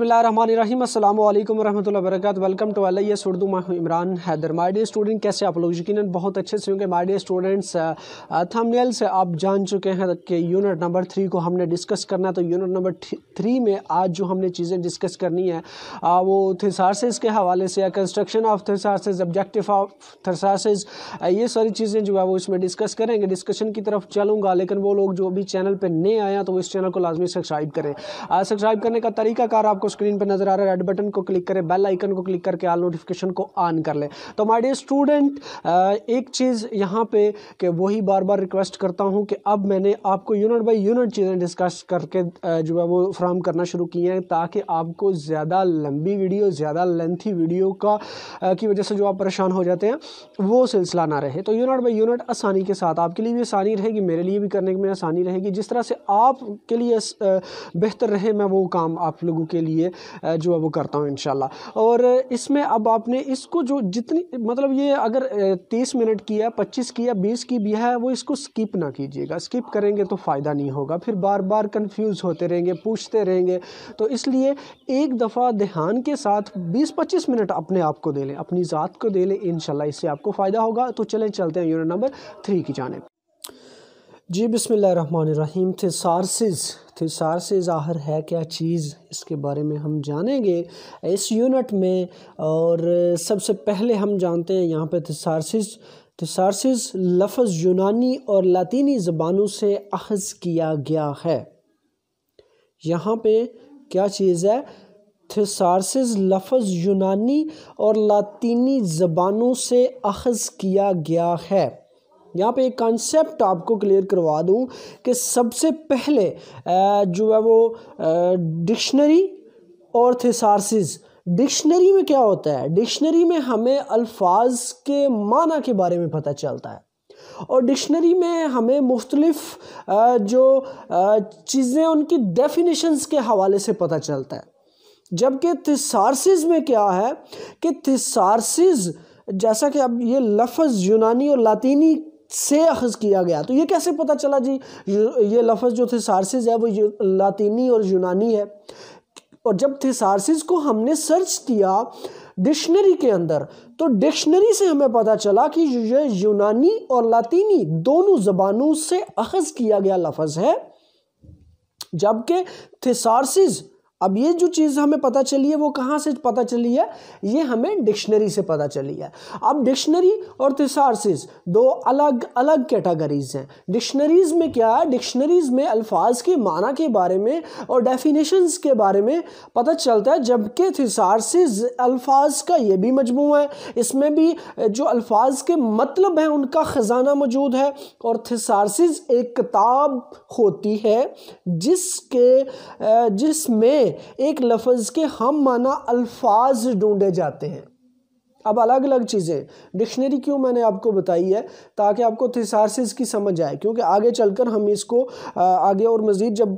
बसमीम warm work welcome to L S Urdu मैं Imran Haider my dear student कैसे आप लोग यकीन बहुत अच्छे से होंगे माय डे स्टूडेंट्स थंबनेल से आप जान चुके हैं कि यूनिट नंबर थ्री को हमने डिस्कस करना है तो यूनिट नंबर थ्री में आज जो हमने चीज़ें डिस्कस करनी है आ, वो थर्सारसेज के हवाले से या construction of thesaurus objective of thesaurus ये सारी चीज़ें जो है वो इसमें डिस्कस करेंगे डिस्कशन की तरफ चलूँगा लेकिन वो लोग जो अभी चैनल पर नए आया तो वो इस चैनल को लाजमी सब्सक्राइब करें सब्सक्राइब करने का तरीका कार आपको आपको स्क्रीन पर नजर आ रहा है रेड बटन को क्लिक करें बेल आइकन को क्लिक करके आल नोटिफिकेशन को ऑन कर लें तो माय डियर स्टूडेंट एक चीज़ यहाँ पे कि वही बार बार रिक्वेस्ट करता हूँ कि अब मैंने आपको यूनिट बाई यूनिट चीज़ें डिस्कस करके जो है वो फ्राहम करना शुरू किए हैं ताकि आपको ज़्यादा लंबी वीडियो ज़्यादा लेंथी वीडियो का की वजह से जो आप परेशान हो जाते हैं वो सिलसिला ना रहे तो यूनिट बाई यूनिट आसानी के साथ आपके लिए भी आसानी रहेगी मेरे लिए भी करने में आसानी रहेगी जिस तरह से आपके लिए बेहतर रहे मैं वो काम आप लोगों के लिए लिए जो है वो करता हूँ इन और इसमें अब आपने इसको जो जितनी मतलब ये अगर तीस मिनट की है पच्चीस की या बीस की भी है वो इसको स्किप ना कीजिएगा स्किप करेंगे तो फ़ायदा नहीं होगा फिर बार बार कन्फ्यूज होते रहेंगे पूछते रहेंगे तो इसलिए एक दफ़ा ध्यान के साथ बीस पच्चीस मिनट अपने आप को दे लें अपनी ज़ात को दे लें इन इससे आपको फ़ायदा होगा तो चलें चलते हैं यूनिट नंबर थ्री की जाने जी बिसमीम थे थिसारसिस आहर है क्या चीज़ इसके बारे में हम जानेंगे इस यूनिट में और सबसे पहले हम जानते हैं यहाँ पे थिसारसिस थिसारसिस लफ्ज़ यूनानी और लातीनी ज़बानों से अखज़ किया गया है यहाँ पे क्या चीज़ है थिसारसिस लफ्ज़ यूनानी और लातीनी ज़बानों से अखज़ किया गया है यहाँ पे एक कॉन्सेप्ट आपको क्लियर करवा दूँ कि सबसे पहले जो है वो डिक्शनरी और थेसारसिस डिक्शनरी में क्या होता है डिक्शनरी में हमें अल्फाज के माना के बारे में पता चलता है और डिक्शनरी में हमें मुख्तलफ जो चीज़ें उनकी डेफिनेशंस के हवाले से पता चलता है जबकि थेसारसिस में क्या है कि थेसारसिस जैसा कि अब ये लफ्ज़ यूनानी और लातीनी से अखज़ किया गया तो ये कैसे पता चला जी ये लफ्ज़ जो थे सार्सिस है वो लातीनी और यूनानी है और जब थे सार्सिस को हमने सर्च किया डिक्शनरी के अंदर तो डिक्शनरी से हमें पता चला कि ये यूनानी और लातीनी दोनों ज़बानों से अखज़ किया गया लफ्ज़ है जबकि थेसारसिस अब ये जो चीज़ हमें पता चली है वो कहाँ से पता चली है ये हमें डिक्शनरी से पता चली है अब डिक्शनरी और तिसारसिस दो अलग अलग कैटेगरीज हैं डिक्शनरीज़ में क्या है डिक्शनरीज़ में अल्फाज के माना के बारे में और डेफिनेशंस के बारे में पता चलता है जबकि थिसारसिस अल्फाज का ये भी मजमू है इसमें भी जो अल्फाज के मतलब हैं उनका ख़जाना मौजूद है और थिसारसिस एक किताब होती है जिसके जिसमें एक लफ्ज़ के हम माना अल्फाज ढूंढे जाते हैं अब अलग अलग चीज़ें डिक्शनरी क्यों मैंने आपको बताई है ताकि आपको थिसारसिस की समझ आए क्योंकि आगे चलकर हम इसको आगे और मज़ीद जब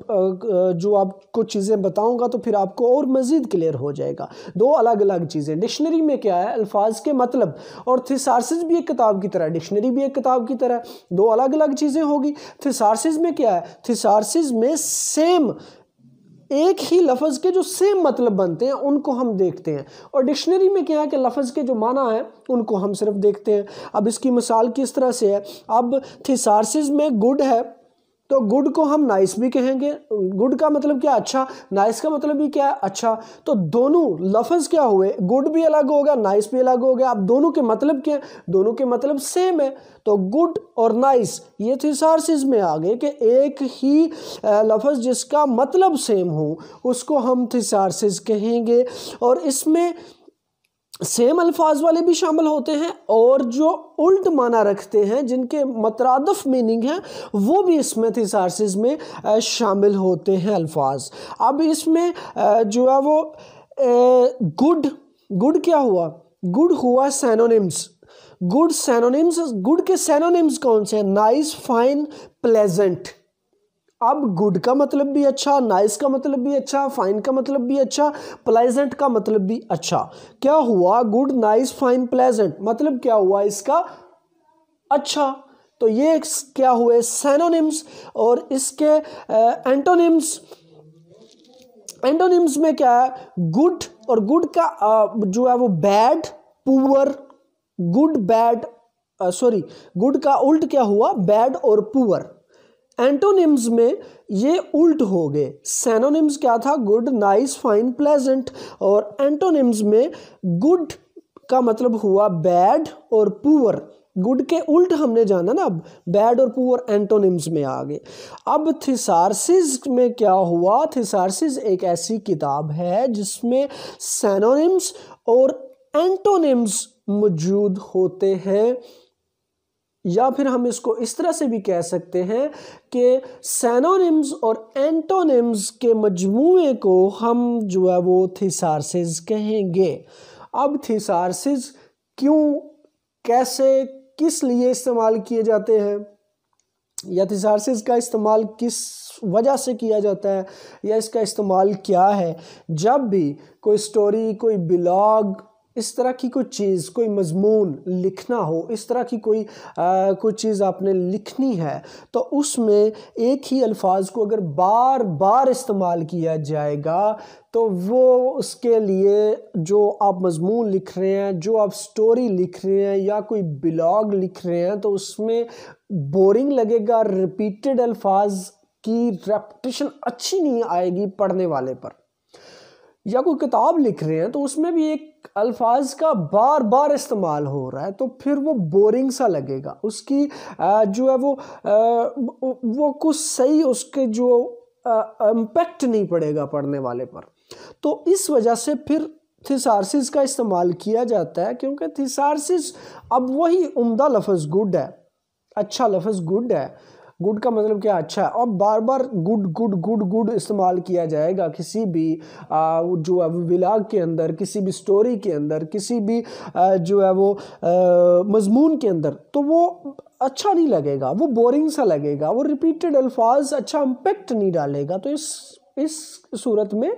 जो आपको चीज़ें बताऊंगा तो फिर आपको और मज़ीद क्लियर हो जाएगा दो अलग अलग चीज़ें डिक्शनरी में क्या है अल्फाज के मतलब और थिसारसिस भी एक किताब की तरह डिक्शनरी भी एक किताब की तरह दो अलग अलग चीज़ें होगी थिसारसिस में क्या है थिसारसिस में सेम एक ही लफ्ज़ के जो सेम मतलब बनते हैं उनको हम देखते हैं और डिक्शनरी में क्या है कि लफ्ज़ के जो माना है उनको हम सिर्फ देखते हैं अब इसकी मिसाल किस तरह से है अब थिसारसिस में गुड है तो गुड को हम नाइस भी कहेंगे गुड का मतलब क्या अच्छा नाइस का मतलब भी क्या अच्छा तो दोनों लफज क्या हुए गुड भी अलग हो गया नाइस भी अलग हो गया आप दोनों के मतलब क्या दोनों के मतलब सेम है तो गुड और नाइस ये थ्री सार्सिस में आ गए कि एक ही लफज जिसका मतलब सेम हो उसको हम थ्री सार्सिस कहेंगे और इसमें सेम अल्फाज वाले भी शामिल होते हैं और जो उल्ट माना रखते हैं जिनके मतरदफ मीनिंग हैं वो भी इसमें थिसारसिस में शामिल होते हैं अल्फाज अब इसमें जो है वो गुड गुड क्या हुआ गुड हुआ सैनोनिम्स गुड सैनोनिम्स गुड के सैनोनिम्स कौन से हैं नाइस फाइन प्लेजेंट अब गुड का मतलब भी अच्छा नाइस का मतलब भी अच्छा फाइन का मतलब भी अच्छा प्लेजेंट का मतलब भी अच्छा क्या हुआ गुड नाइस फाइन प्लेजेंट मतलब क्या हुआ इसका अच्छा तो ये क्या हुए सैनोनिम्स और इसके एंटोनिम्स एंटोनिम्स में क्या है गुड और गुड का जो है वो bad poor good bad sorry good का उल्ट क्या हुआ बैड और पुअर एंटोनिम्स में ये उल्ट हो गए सैनोनिम्स क्या था गुड नाइस फाइन प्लेजेंट और एंटोनिम्स में गुड का मतलब हुआ बैड और पुअर गुड के उल्ट हमने जाना ना अब बैड और पुअर एंटोनिम्स में आ गए अब थिसारसिस में क्या हुआ थिसारसिस एक ऐसी किताब है जिसमें सैनोनिम्स और एंटोनिम्स मौजूद होते हैं या फिर हम इसको इस तरह से भी कह सकते हैं कि सैनोनिम्स और एंटोनिम्स के मजमू को हम जो है वो थिसारसिस कहेंगे अब थिसारसिस क्यों कैसे किस लिए इस्तेमाल किए जाते हैं या थिसारसिस का इस्तेमाल किस वजह से किया जाता है या इसका इस्तेमाल क्या है जब भी कोई स्टोरी कोई ब्लॉग इस तरह की कोई चीज़ कोई मजमून लिखना हो इस तरह की कोई आ, कोई चीज़ आपने लिखनी है तो उसमें एक ही अल्फाज को अगर बार बार इस्तेमाल किया जाएगा तो वो उसके लिए जो आप मजमून लिख रहे हैं जो आप स्टोरी लिख रहे हैं या कोई ब्लॉग लिख रहे हैं तो उसमें बोरिंग लगेगा रिपीटेड अल्फाज की रेपटेशन अच्छी नहीं आएगी पढ़ने वाले पर या कोई किताब लिख रहे हैं तो उसमें भी एक अल्फाज का बार बार इस्तेमाल हो रहा है तो फिर वो बोरिंग सा लगेगा उसकी जो है वो वो कुछ सही उसके जो इम्पेक्ट नहीं पड़ेगा पढ़ने वाले पर तो इस वजह से फिर थिसारसिस का इस्तेमाल किया जाता है क्योंकि थिसारसिस अब वही उम्दा लफज गुड है अच्छा लफज गुड है गुड का मतलब क्या अच्छा है और बार बार गुड गुड गुड गुड इस्तेमाल किया जाएगा किसी भी आ, जो है वो विलाग के अंदर किसी भी स्टोरी के अंदर किसी भी आ, जो है वो मजमून के अंदर तो वो अच्छा नहीं लगेगा वो बोरिंग सा लगेगा वो रिपीटेड अल्फाज अच्छा इम्पेक्ट नहीं डालेगा तो इस इस सूरत में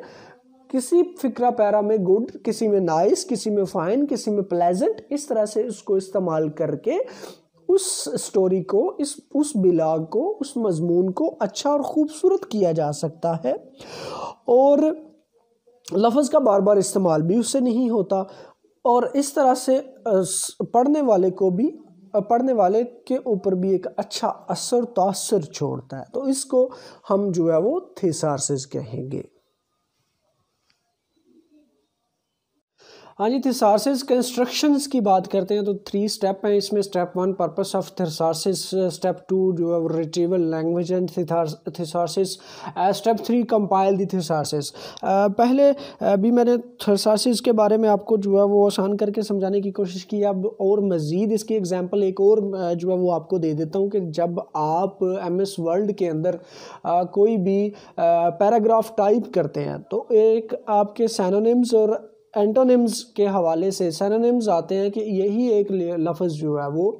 किसी फिक्रा पैरा में गुड किसी में नाइस किसी में फाइन किसी में प्लेजेंट इस तरह से इसको इस्तेमाल करके उस स्टोरी को इस उस बिलाग को उस मजमून को अच्छा और ख़ूबसूरत किया जा सकता है और लफ्ज़ का बार बार इस्तेमाल भी उससे नहीं होता और इस तरह से पढ़ने वाले को भी पढ़ने वाले के ऊपर भी एक अच्छा असर तासर छोड़ता है तो इसको हम जो है वो थेसारसेस कहेंगे हाँ जी थिसारसिस कंस्ट्रक्शंस की बात करते हैं तो थ्री स्टेप हैं इसमें step one purpose of thesaurus step two जो है retrieval language and thesaurus step three compile the thesaurus पहले भी मैंने थिसारसिस के बारे में आपको जो है वो आसान करके समझाने की कोशिश की अब और मज़ीद इसकी एग्जाम्पल एक और जो है वो आपको दे देता हूँ कि जब आप एम एस वर्ल्ड के अंदर आ, कोई भी पैराग्राफ टाइप करते हैं तो एक आपके सैनोनिम्स और एंटोनिम्स के हवाले से सैनोनिम्स आते हैं कि यही एक लफ्ज़ जो है वो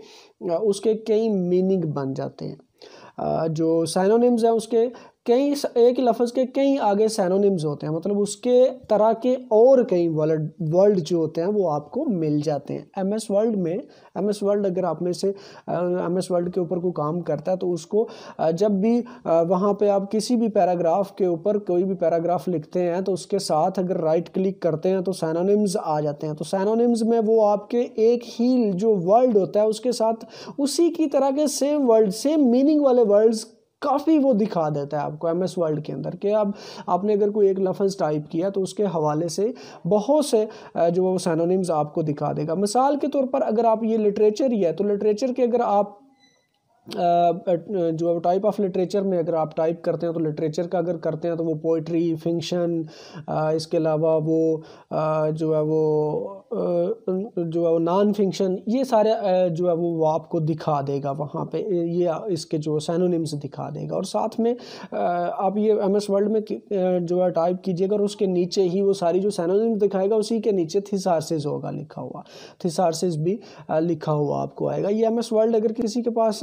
उसके कई मीनिंग बन जाते हैं जो सैनोनिम्स हैं उसके कई एक लफ्ज़ के कई आगे सैनोनिम्स होते हैं मतलब उसके तरह के और कई वर्ल्ड वर्ल्ड जो होते हैं वो आपको मिल जाते हैं एम एस वर्ल्ड में एम एस वर्ल्ड अगर आप में से एम एस वर्ल्ड के ऊपर कोई काम करता है तो उसको जब भी वहाँ पे आप किसी भी पैराग्राफ के ऊपर कोई भी पैराग्राफ लिखते हैं तो उसके साथ अगर राइट क्लिक करते हैं तो सैनोनिम्स आ जाते हैं तो सैनोनिम्स में वो आपके एक ही जो वर्ल्ड होता है उसके साथ उसी की तरह के सेम वर्ल्ड सेम मीनिंग वाले वर्ड्स काफ़ी वो दिखा देता है आपको एम एस वर्ल्ड के अंदर कि अब आपने अगर कोई एक लफ्ज़ टाइप किया तो उसके हवाले से बहुत से जो वो सैनोनिम्स आपको दिखा देगा मिसाल के तौर पर अगर आप ये लिटरेचर ही है तो लिटरेचर के अगर आप जो है टाइप ऑफ लिटरेचर में अगर आप टाइप करते हैं तो लिटरेचर का अगर करते हैं तो वो पोइट्री फिंक्शन इसके अलावा वो जो है वो जो है वो नॉन फिंक्शन ये सारे जो है वो आपको दिखा देगा वहाँ पे ये इसके जो सैनोनिम्स दिखा देगा और साथ में आप ये एम एस वर्ल्ड में जो है टाइप कीजिएगा और उसके नीचे ही वो सारी जो सैनोनिम्स दिखाएगा उसी के नीचे थिसारसिस होगा लिखा हुआ थिसारसिस भी लिखा हुआ आपको आएगा ये एम एस वर्ल्ड अगर किसी के पास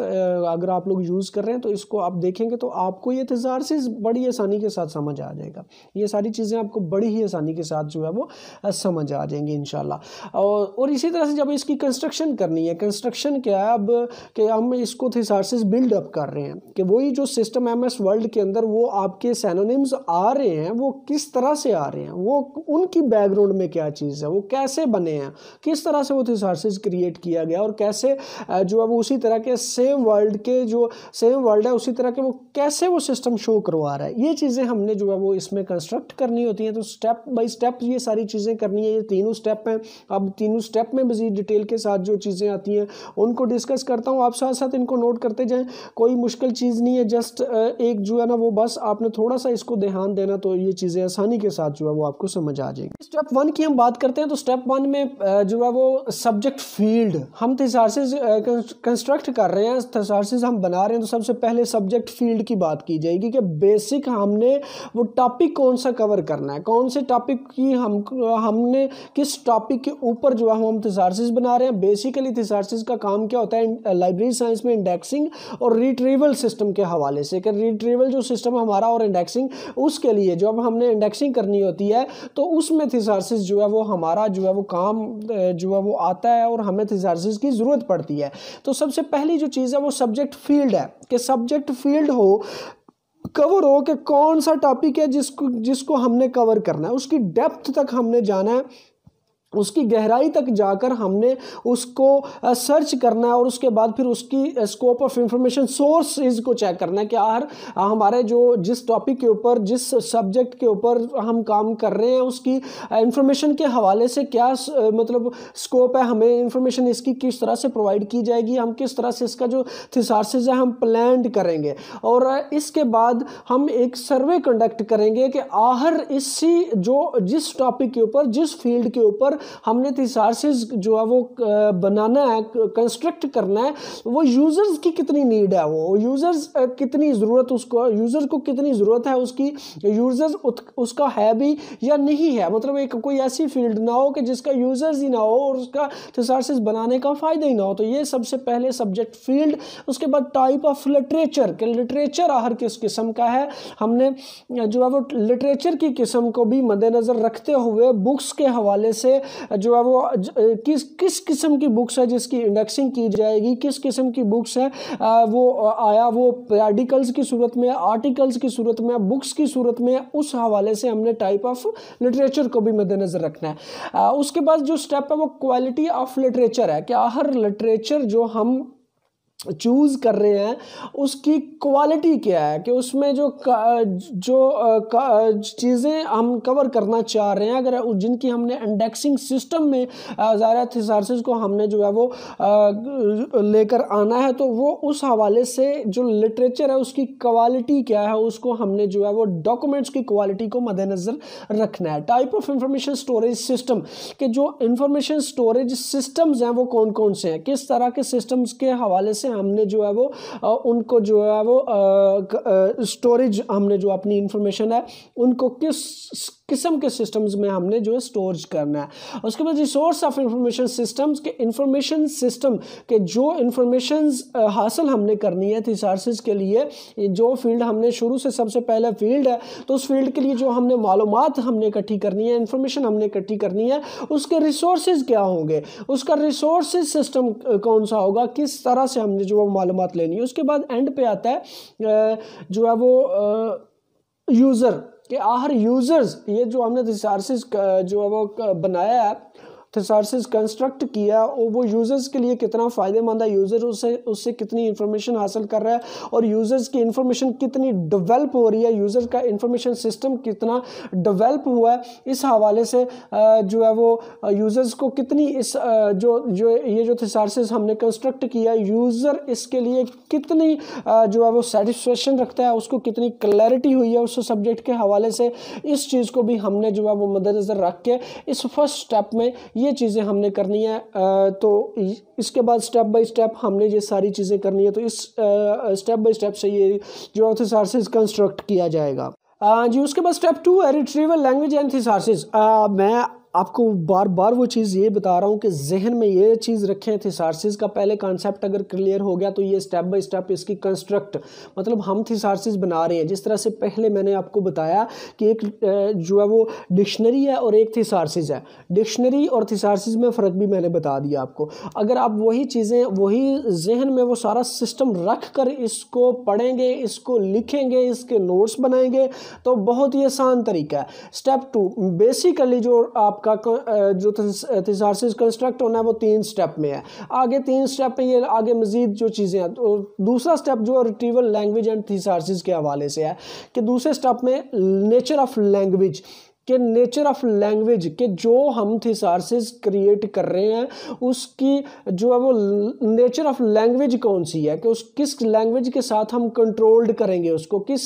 अगर आप लोग यूज़ कर रहे हैं तो इसको आप देखेंगे तो आपको ये तजार से बड़ी आसानी के साथ समझ आ जाएगा ये सारी चीज़ें आपको बड़ी ही आसानी के साथ जो है वो समझ आ जाएंगी इन और इसी तरह से जब इसकी कंस्ट्रक्शन करनी है कंस्ट्रक्शन क्या है अब कि हम इसको थिसारसिस बिल्डअप कर रहे हैं कि वही जो सिस्टम एम एस वर्ल्ड के अंदर वो आपके सैनोनिम्स आ रहे हैं वो किस तरह से आ रहे हैं वो उनकी बैकग्राउंड में क्या चीज़ है वो कैसे बने हैं किस तरह से वो थिसारसिस क्रिएट किया गया और कैसे जो है वो उसी तरह के सेम वर्ड वर्ल्ड के जो सेम वर्ल्ड है उसी तरह के वो कैसे वो सिस्टम शो करवा रहा है ये चीज़ें हमने जो है वो इसमें कंस्ट्रक्ट करनी होती हैं तो स्टेप बाई स्टेप ये सारी चीज़ें करनी है ये तीनों स्टेप हैं अब तीनों स्टेप में मज़ीद डिटेल के साथ जो चीज़ें आती हैं उनको डिस्कस करता हूँ आप साथ साथ इनको नोट करते जाएँ कोई मुश्किल चीज़ नहीं है जस्ट एक जो है ना वो बस आपने थोड़ा सा इसको ध्यान देना तो ये चीज़ें आसानी के साथ जो है वो आपको समझ आ जाएगी स्टेप वन की हम बात करते हैं तो स्टेप वन में जो है वो सब्जेक्ट फील्ड हम तो से कंस्ट्रक्ट कर रहे हैं रिसोर्सेज हम बना रहे हैं तो सबसे पहले सब्जेक्ट फील्ड की बात की जाएगी कि बेसिक हमने वो टॉपिक कौन सा कवर करना है कौन से टॉपिक की हम हमने किस टॉपिक के ऊपर जो है हम थिसारसिस बना रहे हैं बेसिकली थिसारसिस का काम क्या होता है लाइब्रेरी साइंस में इंडेक्सिंग और रिट्रीवल सिस्टम के हवाले से कि रिट्रीवल जो सिस्टम हमारा और इंडेक्सिंग उसके लिए जो अब हमने इंडेक्सिंग करनी होती है तो उसमें थिसारसिस जो है वो हमारा जो है वो काम जो है वो आता है और हमें थिसारसिस की ज़रूरत पड़ती है तो सबसे पहली जो चीज़ है वो सब्जेक्ट फील्ड है कि सब्जेक्ट फील्ड हो कवर हो कि कौन सा टॉपिक है जिसको जिसको हमने कवर करना है उसकी डेप्थ तक हमने जाना है उसकी गहराई तक जाकर हमने उसको सर्च करना है और उसके बाद फिर उसकी स्कोप ऑफ इंफॉर्मेशन सोर्स को चेक करना है कि यार हमारे जो जिस टॉपिक के ऊपर जिस सब्जेक्ट के ऊपर हम काम कर रहे हैं उसकी इंफॉर्मेशन के हवाले से क्या मतलब स्कोप है हमें इंफॉर्मेशन इसकी किस तरह से प्रोवाइड की जाएगी हम किस तरह से इसका जो थिसारसेज है हम प्लान करेंगे और इसके बाद हम एक सर्वे कंडक्ट करेंगे कि आहर इसी जो जिस टॉपिक के ऊपर जिस फील्ड के ऊपर हमने तो रिसार्सेज जो है वो बनाना है कंस्ट्रक्ट करना है वो यूज़र्स की कितनी नीड है वो यूज़र्स कितनी ज़रूरत उसको यूजर्स को कितनी ज़रूरत है उसकी यूज़र्स उसका है भी या नहीं है मतलब एक कोई ऐसी फील्ड ना हो कि जिसका यूज़र्स ही ना हो और उसका तो रिसार्सेज बनाने का फ़ायदा ही ना हो तो ये सबसे पहले सब्जेक्ट फील्ड उसके बाद टाइप ऑफ लिटरेचर के लिटरेचर हर किस किस्म का है हमने जो है वो लिटरेचर की किस्म को भी मद्देनज़र रखते हुए बुक्स के हवाले से जो है वो किस किस किस्म की बुक्स है जिसकी इंडेक्सिंग की जाएगी किस किस्म की बुक्स है वो आया वो पेडिकल्स की सूरत में आर्टिकल्स की सूरत में बुक्स की सूरत में उस हवाले से हमने टाइप ऑफ लिटरेचर को भी मद्देनज़र रखना है उसके बाद जो स्टेप है वो क्वालिटी ऑफ लिटरेचर है क्या हर लिटरेचर जो हम चूज़ कर रहे हैं उसकी क्वालिटी क्या है कि उसमें जो जो चीज़ें हम कवर करना चाह रहे हैं अगर जिनकी हमने इंडेक्सिंग सिस्टम में ज़ारा थिसारसिस को हमने जो है वो लेकर आना है तो वो उस हवाले से जो लिटरेचर है उसकी क्वालिटी क्या है उसको हमने जो है वो डॉक्यूमेंट्स की क्वालिटी को मद्देनज़र रखना है type of information storage system के जो इंफॉर्मेशन स्टोरेज सिस्टम्स हैं वो कौन कौन से हैं किस तरह के सिस्टम्स के हवाले से से हमने जो है वो उनको जो है वो स्टोरेज हमने जो अपनी इंफॉर्मेशन है उनको किस किस्म के सिस्टम्स में हमने जो है स्टोरेज करना है उसके बाद रिसोर्स ऑफ इंफॉर्मेशन सिस्टम्स के इंफॉर्मेशन सिस्टम के जो इंफॉर्मेशन हासिल हमने करनी है रिसोर्स के लिए जो फील्ड हमने शुरू से सबसे पहला फील्ड है तो उस फील्ड के लिए जो हमने मालूम हमने इकट्ठी करनी है इंफॉर्मेशन हमने इकट्ठी करनी है उसके रिसोर्स क्या होंगे उसका रिसोर्स सिस्टम कौन सा होगा किस तरह से हमने जो है मालूम लेनी है उसके बाद एंड पे आता है जो है वो यूज़र कि आर यूज़र्स ये जो हमने रिसार्सिस जो वो बनाया है थिसारसिस कंस्ट्रक्ट किया और वो यूज़र्स के लिए कितना फ़ायदेमंद है यूज़र उससे उससे कितनी इन्फॉर्मेशन हासिल कर रहा है और यूज़र्स की इन्फॉर्मेशन कितनी डेवलप हो रही है यूज़र का इन्फॉर्मेशन सिस्टम कितना डेवलप हुआ है इस हवाले से जो है वो यूज़र्स को कितनी इस जो जो ये जो थिसारसिस हमने कंस्ट्रक्ट किया यूज़र इसके लिए कितनी जो है वो सेटिस्फेक्शन रखता है उसको कितनी क्लैरिटी हुई है उस सब्जेक्ट के हवाले से इस चीज़ को भी हमने जो है वो मद्देनज़र रख के इस फर्स्ट स्टेप में ये चीज़ें हमने करनी है तो इसके बाद स्टेप बाय स्टेप हमने ये सारी चीज़ें करनी है तो इस स्टेप बाय स्टेप से ये जो ऑथोसारसिस कंस्ट्रक्ट किया जाएगा जी उसके बाद स्टेप टू है रिट्रीवल लैंग्वेज एंड थिसारसिस मैं आपको बार बार वो चीज़ ये बता रहा हूँ कि जहन में ये चीज़ रखें थिसारसिस का पहले कॉन्सेप्ट अगर क्लियर हो गया तो ये स्टेप बाय स्टेप इसकी कंस्ट्रक्ट मतलब हम थिसारसिस बना रहे हैं जिस तरह से पहले मैंने आपको बताया कि एक जो है वो डिक्शनरी है और एक थिसारसिस है डिक्शनरी और थिसारसिस में फ़र्क भी मैंने बता दिया आपको अगर आप वही चीज़ें वही जहन में वो सारा सिस्टम रख कर इसको पढ़ेंगे इसको लिखेंगे इसके नोट्स बनाएंगे तो बहुत ही आसान तरीका है स्टेप टू बेसिकली जो आपका आपका जो थिसारसिस कंस्ट्रक्ट होना है वो तीन स्टेप में है आगे तीन स्टेप पे ये आगे मज़ीद जो चीज़ें हैं तो दूसरा स्टेप जो रिट्रीवल लैंग्वेज एंड थिसारसिस के हवाले से है कि दूसरे स्टेप में नेचर ऑफ लैंग्वेज के नेचर ऑफ लैंग्वेज के जो हम थिसारसिस क्रिएट कर रहे हैं उसकी जो है वो नेचर ऑफ लैंग्वेज कौन सी है कि उस किस लैंग्वेज के साथ हम कंट्रोल्ड करेंगे उसको किस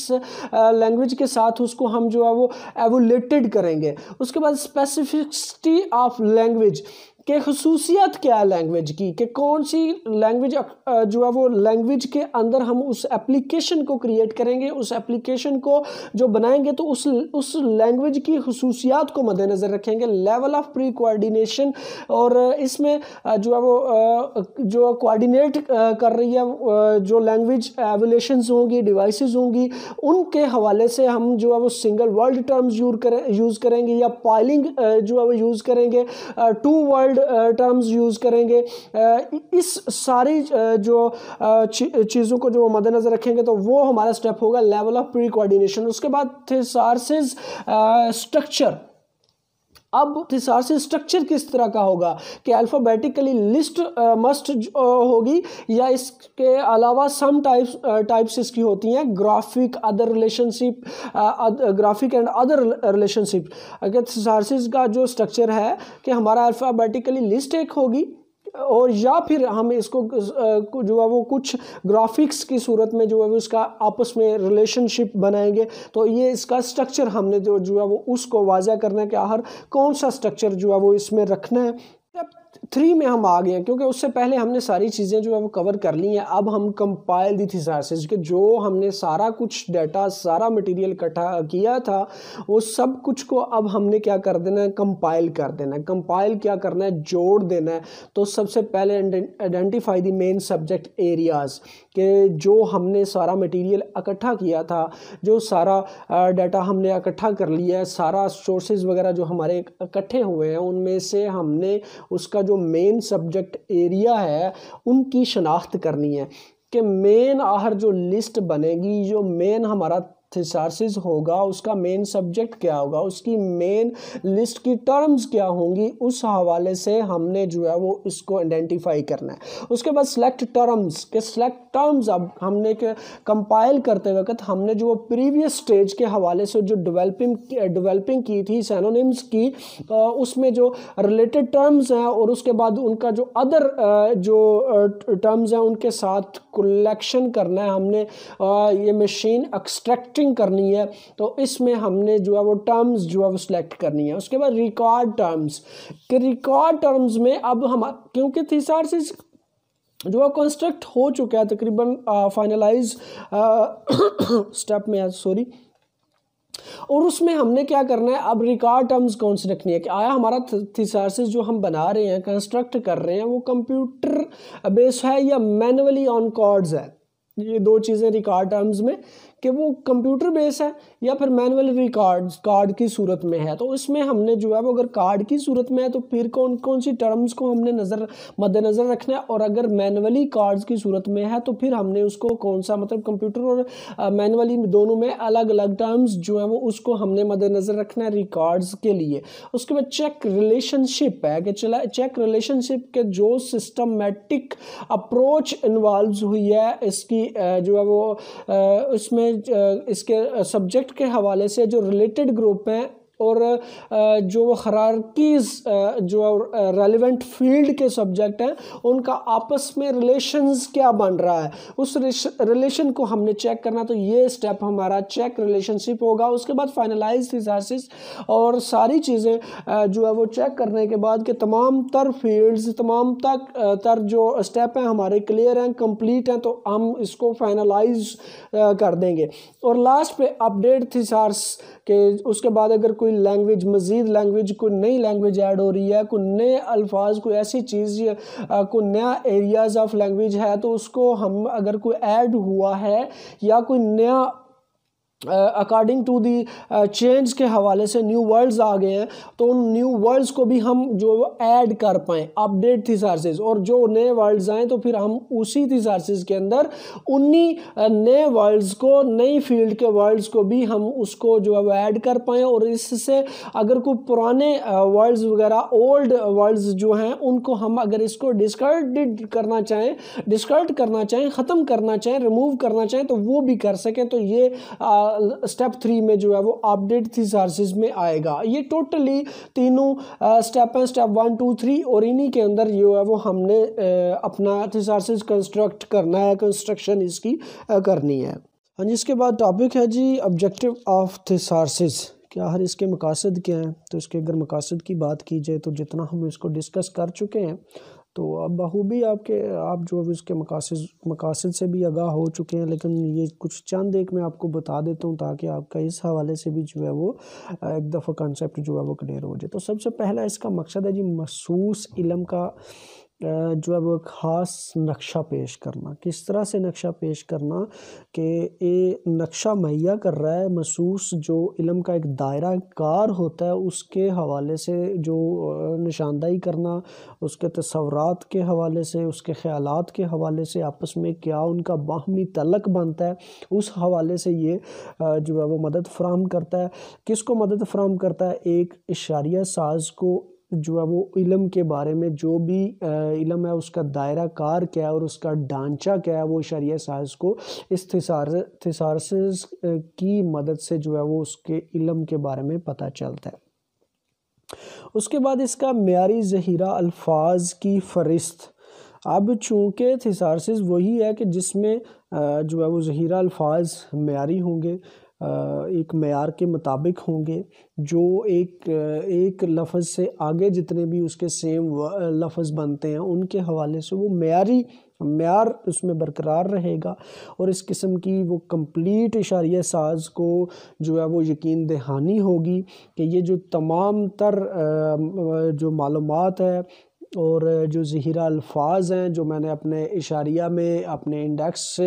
लैंग्वेज के साथ उसको हम जो है वो एवोलेटेड करेंगे उसके बाद स्पेसिफिसिटी ऑफ लैंग्वेज कि खसूसियत क्या है लैंग्वेज की कि कौन सी लैंग्वेज जो है वो लैंग्वेज के अंदर हम उस एप्लीकेशन को क्रिएट करेंगे उस एप्लीकेशन को जो बनाएंगे तो उस उस लैंग्वेज की खसूसियात को मद्देनज़र रखेंगे लेवल ऑफ प्री कोऑर्डिनेशन और इसमें जो है वो जो कोऑर्डिनेट कर रही है जो लैंग्वेज एवलेशन होंगी डिवाइस होंगी उनके हवाले से हम जो है वो सिंगल वर्ल्ड टर्म्स यूज करेंगे या पाइलिंग जो है वो यूज़ करेंगे two word word terms use करेंगे uh, इस सारी uh, जो uh, चीज़ों को जो मद्देनज़र रखेंगे तो वो हमारा स्टेप होगा लेवल ऑफ प्री कोऑर्डिनेशन उसके बाद थे सारसेज स्ट्रक्चर अब थिसार स्ट्रक्चर किस तरह का होगा कि अल्फ़ाबेटिकली लिस्ट मस्ट होगी या इसके अलावा सम टाइप्स टाइप्स इसकी होती हैं graphic other relationship graphic and other relationship अगर थिसारसिस का जो स्ट्रक्चर है कि हमारा अल्फ़ाबेटिकली लिस्ट एक होगी और या फिर हम इसको जो है वो कुछ ग्राफिक्स की सूरत में जो है वो इसका आपस में रिलेशनशिप बनाएंगे तो ये इसका स्ट्रक्चर हमने जो जो है वो उसको वाजह करना है कि आहर कौन सा स्ट्रक्चर जो है वो इसमें रखना है थ्री में हम आ गए हैं क्योंकि उससे पहले हमने सारी चीज़ें जो है वो कवर कर ली हैं अब हम कंपाइल दी थी सार्सेज के जो हमने सारा कुछ डाटा सारा मटेरियल इकट्ठा किया था वो सब कुछ को अब हमने क्या कर देना है कंपाइल कर देना है कंपाइल क्या करना है जोड़ देना है तो सबसे पहले identify the main subject areas के जो हमने सारा मटीरियल इकट्ठा किया था जो सारा डाटा हमने इकट्ठा कर लिया है सारा सोर्सेज वगैरह जो हमारे इकट्ठे हुए हैं उनमें से हमने उसका जो जो मेन सब्जेक्ट एरिया है उनकी शनाख्त करनी है कि मेन आहर जो लिस्ट बनेगी जो मेन हमारा थिसारसिस होगा उसका मेन सब्जेक्ट क्या होगा उसकी मेन लिस्ट की टर्म्स क्या होंगी उस हवाले से हमने जो है वो इसको आइडेंटिफाई करना है उसके बाद सेलेक्ट टर्म्स के सेलेक्ट टर्म्स अब हमने के कंपाइल करते वक्त हमने जो प्रीवियस स्टेज के हवाले से जो डेवलपिंग डेवलपिंग की थी सैनोनिम्स की उसमें जो रिलेटेड टर्म्स हैं और उसके बाद उनका जो अदर जो टर्म्स हैं उनके साथ कलेक्शन करना है हमने ये मशीन एक्सट्रैक्ट लिस्टिंग करनी है तो इसमें हमने जो है वो टर्म्स जो है वो सिलेक्ट करनी है उसके बाद रिकॉर्ड टर्म्स कि रिकॉर्ड टर्म्स में अब हम क्योंकि थीसार से जो है कंस्ट्रक्ट हो चुका है तकरीबन फाइनलाइज स्टेप में सॉरी और उसमें हमने क्या करना है अब रिकॉर्ड टर्म्स कौन सी रखनी है कि आया हमारा थिसारसिस जो हम बना रहे हैं कंस्ट्रक्ट कर रहे हैं वो कंप्यूटर बेस्ड है या मैनुअली ऑन कॉर्ड्स है ये दो चीज़ें रिकॉर्ड टर्म्स में कि वो कंप्यूटर बेस है या फिर मैनुअल रिकॉर्ड्स कार्ड की सूरत में है तो इसमें हमने जो है वो अगर कार्ड की सूरत में है तो फिर कौन कौन सी टर्म्स को हमने नज़र मद्देनज़र रखना है और अगर मैनुअली कार्ड्स की सूरत में है तो फिर हमने उसको कौन सा मतलब कंप्यूटर और मैनुअली दोनों में अलग अलग टर्म्स जो है वो उसको हमने मद्देनज़र रखना है रिकॉर्ड्स के लिए उसके बाद चेक रिलेशनशिप है कि चला चेक रिलेशनशिप के जो सिस्टमेटिक अप्रोच इन्वॉल्व हुई है इसकी जो है वो इसमें इसके सब्जेक्ट के हवाले से जो रिलेटेड ग्रुप हैं और जो हरारकीज जो रेलिवेंट फील्ड के सब्जेक्ट हैं उनका आपस में रिलेशंस क्या बन रहा है उस रिलेशन को हमने चेक करना तो ये स्टेप हमारा चेक रिलेशनशिप होगा उसके बाद फाइनलाइज रिसर्सिस और सारी चीज़ें जो है वो चेक करने के बाद कि तमाम तर फील्ड्स तमाम तक तर जो स्टेप हैं हमारे क्लियर हैं कंप्लीट हैं तो हम इसको फाइनलाइज कर देंगे और लास्ट पे अपडेट थिसार्स कि उसके बाद अगर कोई लैंग्वेज मज़ीद लैंग्वेज कोई नई लैंग्वेज ऐड हो रही है कोई नए अल्फाज कोई ऐसी चीज़ कोई नया एरियाज़ ऑफ लैंग्वेज है तो उसको हम अगर कोई ऐड हुआ है या कोई नया अकॉर्डिंग टू दी चेंज के हवाले से न्यू वर्ल्ड्स आ गए हैं तो उन न्यू वर्ल्ड्स को भी हम जो ऐड कर पाएँ अपडेट थी सार्सेज और जो नए वर्ल्ड्स आएँ तो फिर हम उसी थी सार्सेज के अंदर उन्हीं नए वर्ल्ड्स को नई फील्ड के वर्ल्ड्स को भी हम उसको जो है वो ऐड कर पाएँ और इससे अगर कोई पुराने वर्ल्ड्स वगैरह ओल्ड वर्ल्ड्स जो हैं उनको हम अगर इसको डिस्कर्ड करना चाहें डिस्कर्ड करना चाहें ख़त्म करना चाहें रिमूव करना चाहें तो वो भी कर सकें तो ये आ, स्टेप थ्री में जो है वो अपडेट रिसोर्सेज में आएगा ये टोटली तीनों स्टेप हैं स्टेप वन टू थ्री और इन्हीं के अंदर जो है वो हमने आ, अपना रिसोर्सेज कंस्ट्रक्ट करना है कंस्ट्रक्शन इसकी आ, करनी है हाँ जी इसके बाद टॉपिक है जी ऑब्जेक्टिव ऑफ रिसोर्सेज क्या हर इसके मकासद क्या हैं तो इसके अगर मकासद की बात की जाए तो जितना हम इसको डिस्कस कर चुके हैं तो अब बहूबी आपके आप जो है इसके मकासद मकासद से भी आगाह हो चुके हैं लेकिन ये कुछ चंद एक मैं आपको बता देता हूँ ताकि आपका इस हवाले से भी जो है वो एक दफ़ा कंसेप्ट जो है वो क्लियर हो जाए तो सबसे पहला इसका मकसद है जी मसूस इलम का जो है वो ख़ास नक्शा पेश करना किस तरह से नक्शा पेश करना कि ये नक्शा मुहैया कर रहा है मसूस जो इलम का एक दायरा कार होता है उसके हवाले से जो निशानदाही करना उसके तस्वरत के हवाले से उसके ख्याल के हवाले से आपस में क्या उनका बाहमी तलक बनता है उस हवाले से ये जो है वो मदद फ्राहम करता है किस को मदद फ्राहम करता है एक इशारिया साज को जो है वो इलम के बारे में जो भी इलम है उसका दायरा कार क्या है और उसका ढांचा क्या है वो शरिया साइज को इस थिसार, की मदद से जो है वो उसके इलम के बारे में पता चलता है उसके बाद इसका मैारी जहीरा अल्फाज की फहरिस्त अब चूँकि थिसारसिस वही है कि जिसमें जो है वो जहीरा अल्फाज मीरी होंगे एक मैार के मुताबिक होंगे जो एक एक लफ्ज़ से आगे जितने भी उसके सेम लफ्ज़ बनते हैं उनके हवाले से वो मैारी मैार उसमें बरकरार रहेगा और इस किस्म की वो कंप्लीट इशारे साज को जो है वो यकीन दहानी होगी कि ये जो तमाम तर जो मालूम है और जो ज़हरा अल्फाज हैं जो मैंने अपने इशारिया में अपने इंडेक्स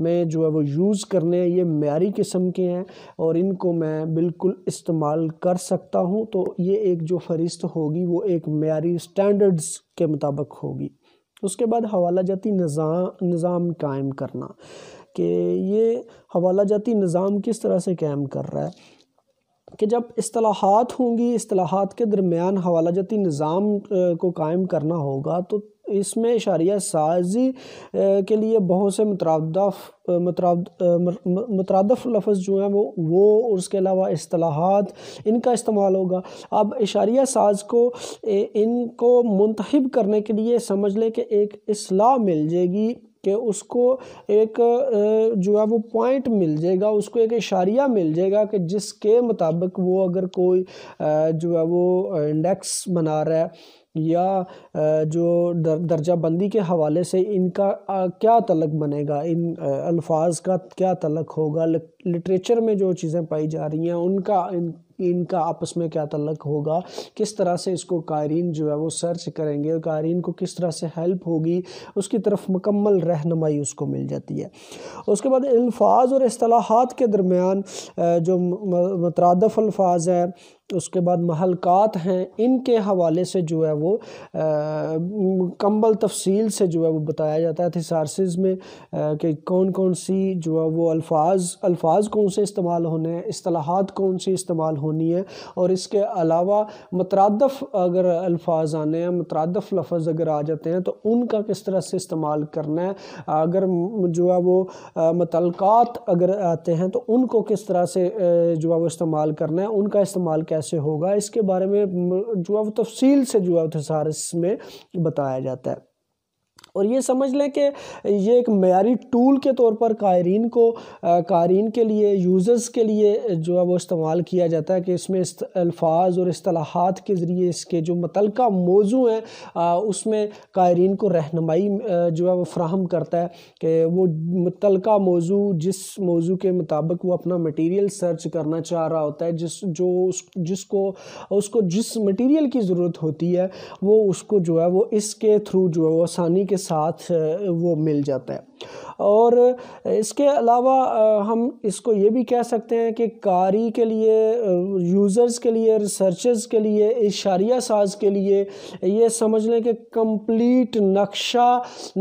में जो है वो यूज़ करने हैं ये मैारी किस्म के हैं और इनको मैं बिल्कुल इस्तेमाल कर सकता हूँ तो ये एक जो फहरिस्त होगी वो एक मैारी स्टैंडर्ड्स के मुताबिक होगी उसके बाद हवाला जाती निज़ाम निज़ाम कायम करना कि ये हवाला जाती निज़ाम किस तरह से कायम कर रहा है कि जब असलाहत होंगी असलाहत के दरमियान हवाला जती निज़ाम को कायम करना होगा तो इसमें इशारिया साजी के लिए बहुत से मुतरदफ़ मुतरदफ़ लफ्ज़ जो हैं वो वो और उसके अलावा असलाहत इनका इस्तेमाल होगा अब इशारिया साज को इनको मंतब करने के लिए समझ लें कि एक असलाह मिल जाएगी कि उसको एक जो है वो पॉइंट मिल जाएगा उसको एक इशारिया मिल जाएगा कि जिसके मुताबिक वो अगर कोई जो है वो इंडेक्स बना रहा है या जो दर, दर्जा बंदी के हवाले से इनका क्या तलक बनेगा इन अल्फाज का क्या तलक होगा लिटरेचर में जो चीज़ें पाई जा रही हैं उनका इन इनका आपस में क्या तल्लक होगा किस तरह से इसको कारीन जो है वो सर्च करेंगे और कारीन को किस तरह से हेल्प होगी उसकी तरफ मुकम्मल रहनमाई उसको मिल जाती है उसके बाद अल्फाज और असलाहत के दरमियान जो मतरदफ़ अल्फाज हैं उसके बाद महलकात हैं इनके हवाले से जो है वो मुकम्मल तफसील से जो है वो बताया जाता है थिसारसिस में कि कौन कौन सी जो है वो अल्फाज अल्फाज कौन से इस्तेमाल होने हैं असलाहत कौन सी इस्तेमाल होनी है और इसके अलावा मतरदफ़ अगर अल्फाज आने हैं मतरदफ़ लफज अगर आ जाते हैं तो उनका किस तरह से इस्तेमाल करना है अगर जो है वो मतलक़ात अगर आते हैं तो उनको किस तरह से जो है वो इस्तेमाल करना है उनका इस्तेमाल कैसे कैसे होगा इसके बारे में जो है वो तफसील से जो है इस इसमें बताया जाता है और ये समझ लें कि ये एक मैारी टूल के तौर पर कायरीन को कारीन के लिए यूज़र्स के लिए जो है वो इस्तेमाल किया जाता है कि इसमें इस अल्फाज और असलाहत के ज़रिए इसके जो मुतलका मौजू हैं उसमें कायरीन को रहनमाई जो है वो फ्राहम करता है कि वो मुतलका मौजू जिस मौजू के मुताबिक वो अपना मटीरियल सर्च करना चाह रहा होता है जिस जो उस जिसको उसको जिस मटीरियल की ज़रूरत होती है वो उसको जो है वो इसके थ्रू जो है वो आसानी के साथ वो मिल जाता है और इसके अलावा हम इसको ये भी कह सकते हैं कि कारी के लिए यूज़र्स के लिए रिसर्चर्स के लिए इशारिया साज के लिए ये समझ लें कि कंप्लीट नक्शा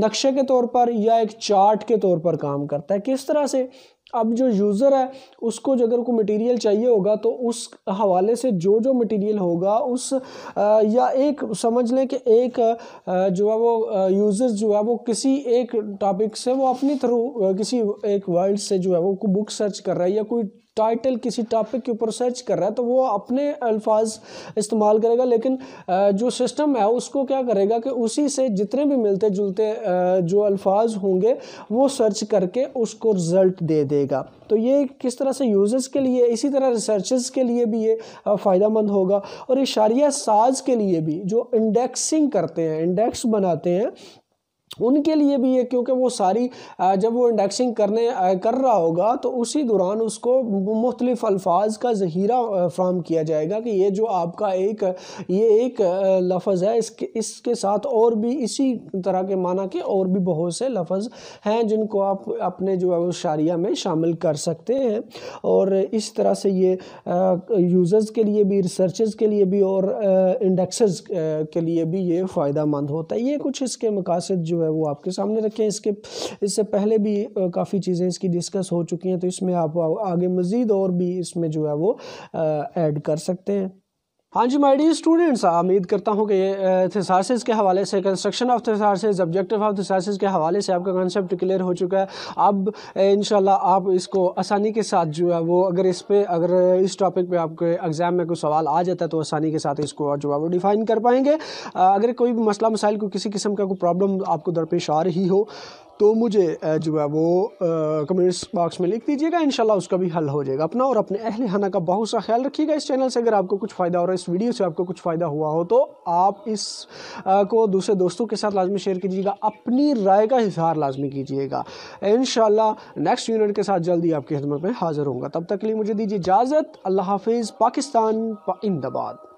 नक्शे के तौर पर या एक चार्ट के तौर पर काम करता है किस तरह से अब जो यूज़र है उसको जो अगर को मटेरियल चाहिए होगा तो उस हवाले से जो जो मटेरियल होगा उस आ, या एक समझ लें कि एक आ, जो है वो यूज़र जो है वो किसी एक टॉपिक से वो अपने थ्रू किसी एक वर्ल्ड से जो है वो बुक सर्च कर रहा है या कोई टाइटल किसी टॉपिक के ऊपर सर्च कर रहा है तो वो अपने अल्फाज इस्तेमाल करेगा लेकिन जो सिस्टम है उसको क्या करेगा कि उसी से जितने भी मिलते जुलते जो अल्फाज होंगे वो सर्च करके उसको रिज़ल्ट दे देगा तो ये किस तरह से यूज़र्स के लिए इसी तरह रिसर्चर्स के लिए भी ये फ़ायदा मंद होगा और इशारिया साज के लिए भी जो इंडेक्सिंग करते हैं इंडेक्स बनाते हैं उनके लिए भी है क्योंकि वो सारी जब वो इंडेक्सिंग करने कर रहा होगा तो उसी दौरान उसको मुख्तलिफ़ अल्फाज का जहीरा फ्राम किया जाएगा कि ये जो आपका एक ये एक लफज है इसके इसके साथ और भी इसी तरह के माना के और भी बहुत से लफज हैं जिनको आप अपने जो है वो शारिया में शामिल कर सकते हैं और इस तरह से ये यूज़र्स के लिए भी रिसर्च के लिए भी और इंडेक्सेस के लिए भी ये फ़ायदा मंद होता है ये कुछ इसके मकासद जो है है वो आपके सामने रखें इसके इससे पहले भी काफ़ी चीज़ें इसकी डिस्कस हो चुकी हैं तो इसमें आप आगे मज़ीद और भी इसमें जो है वो ऐड कर सकते हैं हाँ जी माय डियर स्टूडेंट्स उम्मीद करता हूँ कि थेसारसिस के हवाले से construction of thesaurus objective of thesaurus के हवाले से आपका कॉन्सेप्ट क्लियर हो चुका है अब इन आप इसको आसानी के साथ जो है वो अगर इस पर अगर इस टॉपिक पे आपके एग्ज़ाम में कोई सवाल आ जाता है तो आसानी के साथ इसको और जो है वो डिफ़ाइन कर पाएंगे अगर कोई भी मसला मसाइल को किसी किस्म का कोई प्रॉब्लम आपको दरपेश आ रही हो तो मुझे जो है वो कमेंट्स बॉक्स में लिख दीजिएगा इंशाल्लाह उसका भी हल हो जाएगा अपना और अपने अहल खाना का बहुत सा ख्याल रखिएगा इस चैनल से अगर आपको कुछ फ़ायदा हो रहा है इस वीडियो से आपको कुछ फ़ायदा हुआ हो तो आप इस आ, को दूसरे दोस्तों के साथ लाजमी शेयर कीजिएगा अपनी राय का इजहार लाजमी कीजिएगा इन नेक्स्ट यूनिट के साथ जल्दी आपकी खिदमत में हाजिर होंगे तब तक के लिए मुझे दीजिए इजाज़त अल्लाह हाफिज़ पाकिस्तान पा इंदाबाद